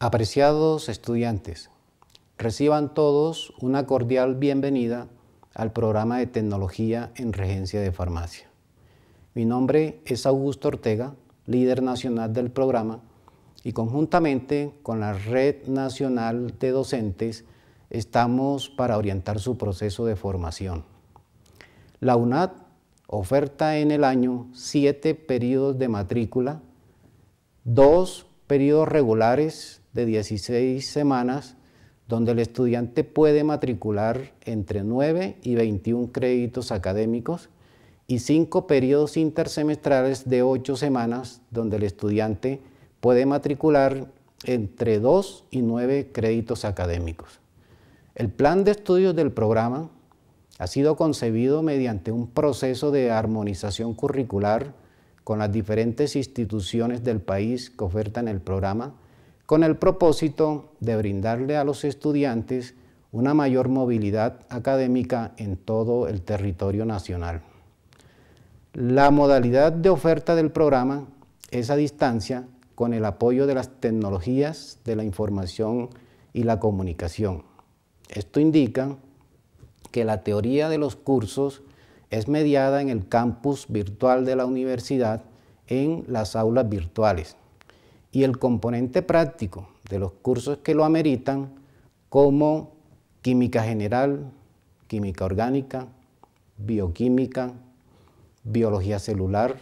Apreciados estudiantes, reciban todos una cordial bienvenida al programa de tecnología en regencia de farmacia. Mi nombre es Augusto Ortega, líder nacional del programa, y conjuntamente con la Red Nacional de Docentes estamos para orientar su proceso de formación. La UNAD oferta en el año siete periodos de matrícula, dos periodos regulares de 16 semanas donde el estudiante puede matricular entre 9 y 21 créditos académicos y 5 periodos intersemestrales de 8 semanas donde el estudiante puede matricular entre 2 y 9 créditos académicos. El plan de estudios del programa ha sido concebido mediante un proceso de armonización curricular con las diferentes instituciones del país que ofertan el programa, con el propósito de brindarle a los estudiantes una mayor movilidad académica en todo el territorio nacional. La modalidad de oferta del programa es a distancia con el apoyo de las tecnologías de la información y la comunicación. Esto indica que la teoría de los cursos es mediada en el campus virtual de la universidad en las aulas virtuales y el componente práctico de los cursos que lo ameritan como química general, química orgánica, bioquímica, biología celular,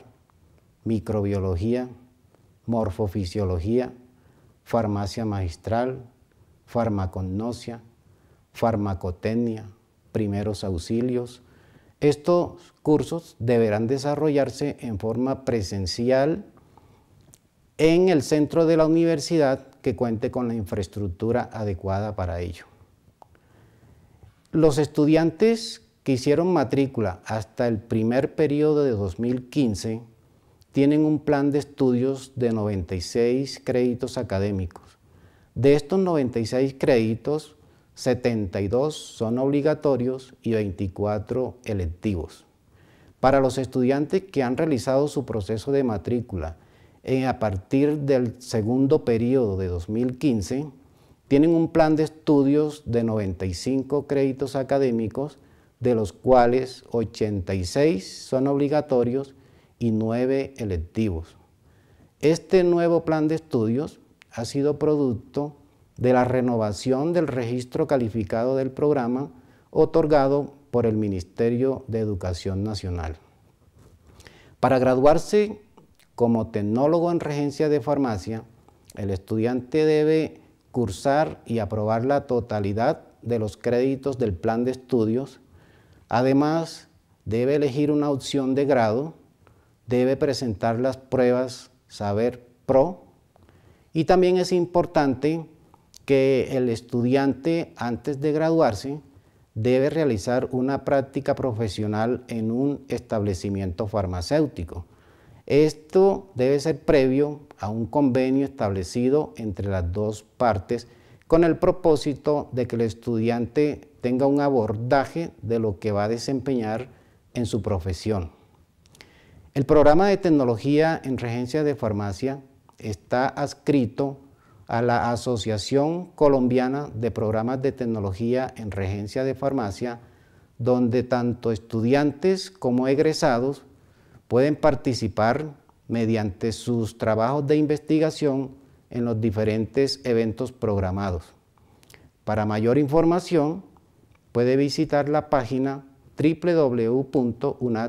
microbiología, morfofisiología, farmacia magistral, farmacognosia, farmacotecnia, primeros auxilios, estos cursos deberán desarrollarse en forma presencial en el centro de la universidad que cuente con la infraestructura adecuada para ello. Los estudiantes que hicieron matrícula hasta el primer periodo de 2015 tienen un plan de estudios de 96 créditos académicos. De estos 96 créditos, 72 son obligatorios y 24 electivos. Para los estudiantes que han realizado su proceso de matrícula en, a partir del segundo periodo de 2015, tienen un plan de estudios de 95 créditos académicos, de los cuales 86 son obligatorios y 9 electivos. Este nuevo plan de estudios ha sido producto de la renovación del registro calificado del programa otorgado por el Ministerio de Educación Nacional. Para graduarse como tecnólogo en regencia de farmacia, el estudiante debe cursar y aprobar la totalidad de los créditos del plan de estudios. Además, debe elegir una opción de grado, debe presentar las pruebas Saber Pro y también es importante que el estudiante antes de graduarse debe realizar una práctica profesional en un establecimiento farmacéutico. Esto debe ser previo a un convenio establecido entre las dos partes con el propósito de que el estudiante tenga un abordaje de lo que va a desempeñar en su profesión. El programa de tecnología en regencia de farmacia está adscrito a la Asociación Colombiana de Programas de Tecnología en Regencia de Farmacia, donde tanto estudiantes como egresados pueden participar mediante sus trabajos de investigación en los diferentes eventos programados. Para mayor información, puede visitar la página www.unat.edu.co.